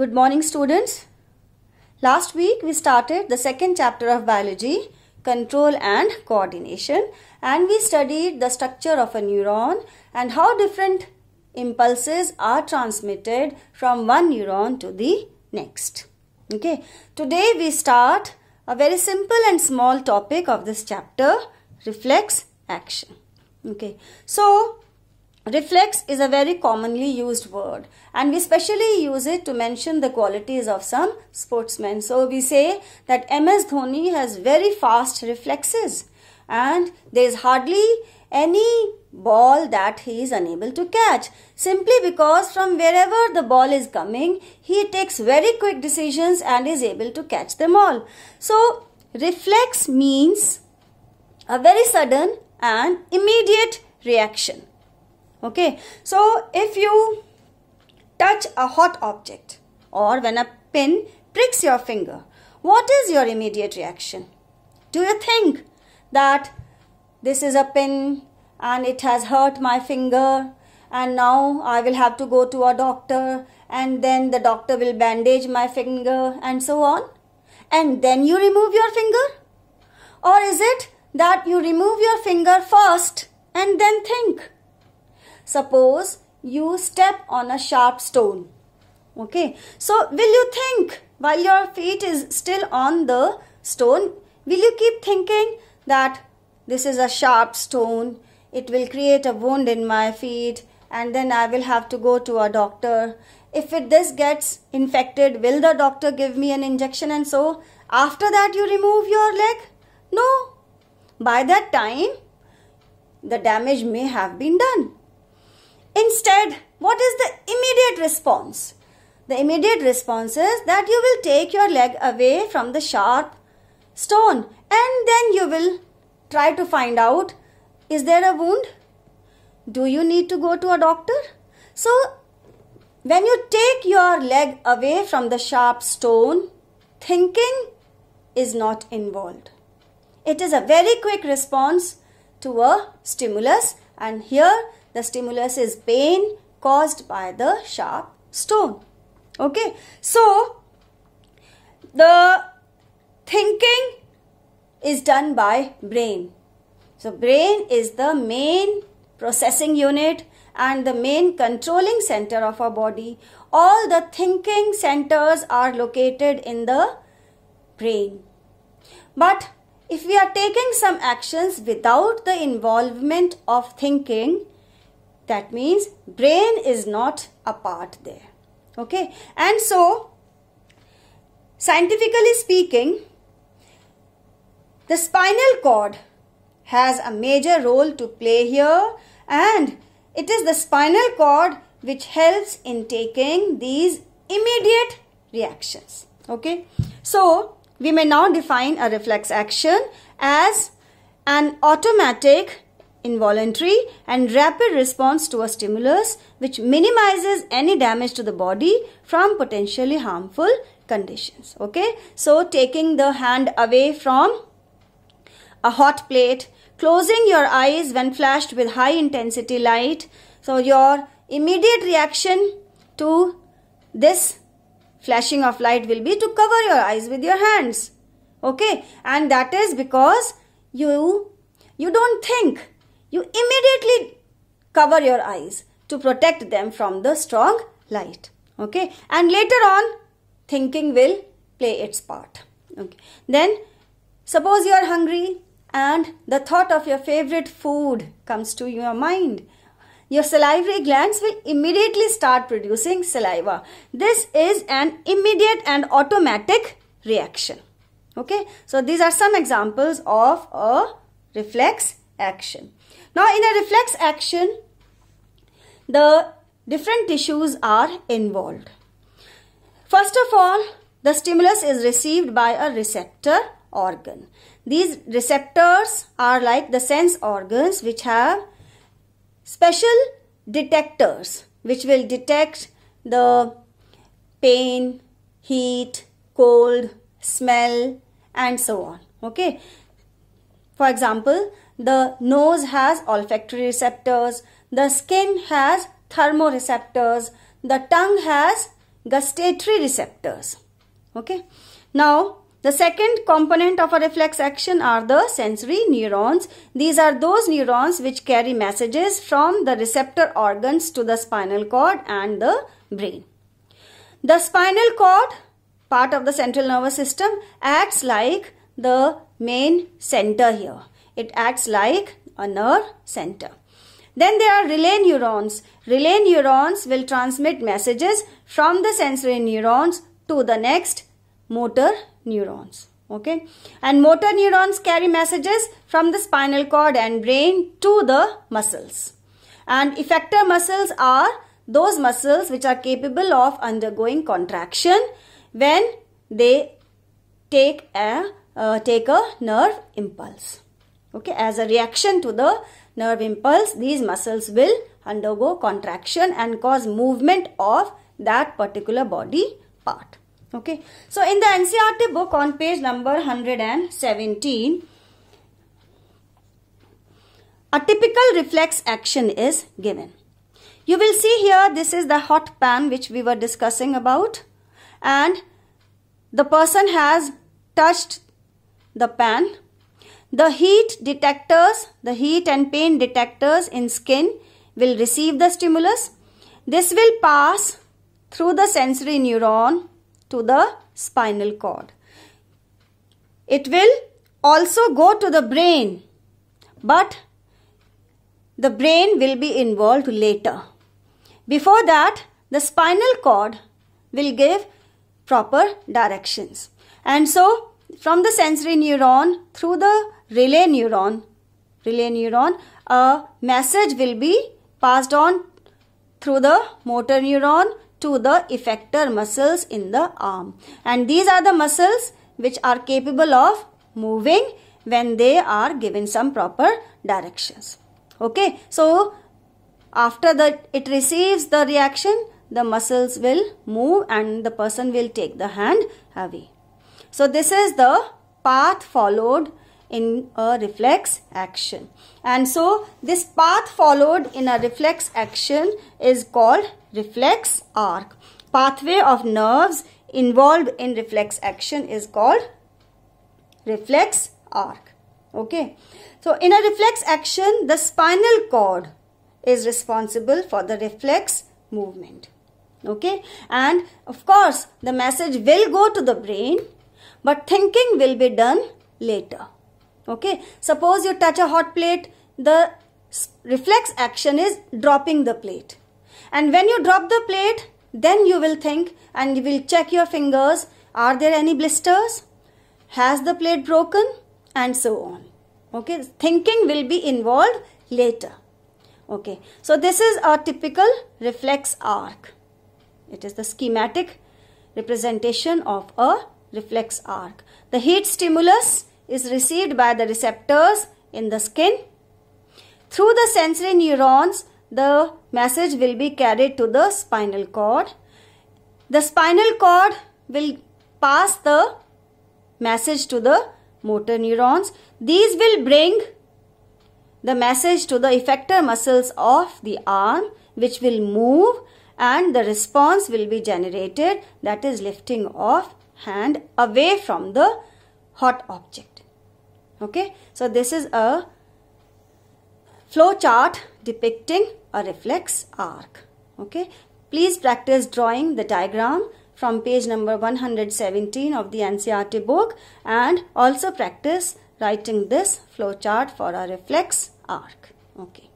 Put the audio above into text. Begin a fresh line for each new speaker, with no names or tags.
Good morning students. Last week we started the second chapter of biology control and coordination and we studied the structure of a neuron and how different impulses are transmitted from one neuron to the next. Okay. Today we start a very simple and small topic of this chapter reflex action. Okay. So Reflex is a very commonly used word and we specially use it to mention the qualities of some sportsmen. So we say that MS Dhoni has very fast reflexes and there is hardly any ball that he is unable to catch simply because from wherever the ball is coming he takes very quick decisions and is able to catch them all. So reflex means a very sudden and immediate reaction okay so if you touch a hot object or when a pin pricks your finger what is your immediate reaction do you think that this is a pin and it has hurt my finger and now I will have to go to a doctor and then the doctor will bandage my finger and so on. And then you remove your finger? Or is it that you remove your finger first and then think? Suppose you step on a sharp stone. Okay. So will you think while your feet is still on the stone? Will you keep thinking that this is a sharp stone? It will create a wound in my feet and then I will have to go to a doctor. If it, this gets infected, will the doctor give me an injection and so after that you remove your leg? No. By that time, the damage may have been done. Instead, what is the immediate response? The immediate response is that you will take your leg away from the sharp stone and then you will try to find out is there a wound? Do you need to go to a doctor? So, when you take your leg away from the sharp stone, thinking is not involved. It is a very quick response to a stimulus, and here the stimulus is pain caused by the sharp stone. Okay, so the thinking is done by brain. So brain is the main processing unit and the main controlling center of our body. All the thinking centers are located in the brain. But if we are taking some actions without the involvement of thinking, that means brain is not a part there okay and so scientifically speaking the spinal cord has a major role to play here and it is the spinal cord which helps in taking these immediate reactions okay so we may now define a reflex action as an automatic involuntary and rapid response to a stimulus which minimizes any damage to the body from potentially harmful conditions. Okay, so taking the hand away from a hot plate, closing your eyes when flashed with high intensity light. So, your immediate reaction to this flashing of light will be to cover your eyes with your hands. Okay, and that is because you you don't think you immediately cover your eyes to protect them from the strong light. Okay, and later on, thinking will play its part. Okay, then suppose you are hungry and the thought of your favorite food comes to your mind. Your salivary glands will immediately start producing saliva. This is an immediate and automatic reaction. Okay, so these are some examples of a reflex action. Now in a reflex action, the different tissues are involved. First of all, the stimulus is received by a receptor organ. These receptors are like the sense organs which have special detectors which will detect the pain, heat, cold, smell and so on. Okay. For example, the nose has olfactory receptors, the skin has thermoreceptors, the tongue has gustatory receptors. Okay. Now, the second component of a reflex action are the sensory neurons. These are those neurons which carry messages from the receptor organs to the spinal cord and the brain. The spinal cord, part of the central nervous system, acts like the main center here. It acts like a nerve center. Then there are relay neurons. Relay neurons will transmit messages from the sensory neurons to the next motor neurons. Okay. And motor neurons carry messages from the spinal cord and brain to the muscles. And effector muscles are those muscles which are capable of undergoing contraction when they take a uh, take a nerve impulse. Okay, as a reaction to the nerve impulse, these muscles will undergo contraction and cause movement of that particular body part. Okay, so in the NCRT book on page number 117, a typical reflex action is given. You will see here this is the hot pan which we were discussing about and the person has touched the pan. The heat detectors, the heat and pain detectors in skin will receive the stimulus. This will pass through the sensory neuron to the spinal cord. It will also go to the brain, but the brain will be involved later. Before that, the spinal cord will give proper directions. And so, from the sensory neuron through the relay neuron relay neuron a message will be passed on through the motor neuron to the effector muscles in the arm and these are the muscles which are capable of moving when they are given some proper directions okay so after that it receives the reaction the muscles will move and the person will take the hand away so this is the path followed in a reflex action. And so this path followed in a reflex action is called reflex arc. Pathway of nerves involved in reflex action is called reflex arc. Okay. So in a reflex action, the spinal cord is responsible for the reflex movement. Okay. And of course, the message will go to the brain but thinking will be done later. Okay, suppose you touch a hot plate, the reflex action is dropping the plate. And when you drop the plate, then you will think and you will check your fingers. Are there any blisters? Has the plate broken? And so on. Okay, thinking will be involved later. Okay, so this is our typical reflex arc. It is the schematic representation of a reflex arc. The heat stimulus is received by the receptors in the skin. Through the sensory neurons, the message will be carried to the spinal cord. The spinal cord will pass the message to the motor neurons. These will bring the message to the effector muscles of the arm which will move and the response will be generated that is lifting of hand away from the hot object. Okay, so this is a flow chart depicting a reflex arc. Okay, please practice drawing the diagram from page number 117 of the NCRT book and also practice writing this flow chart for a reflex arc. Okay.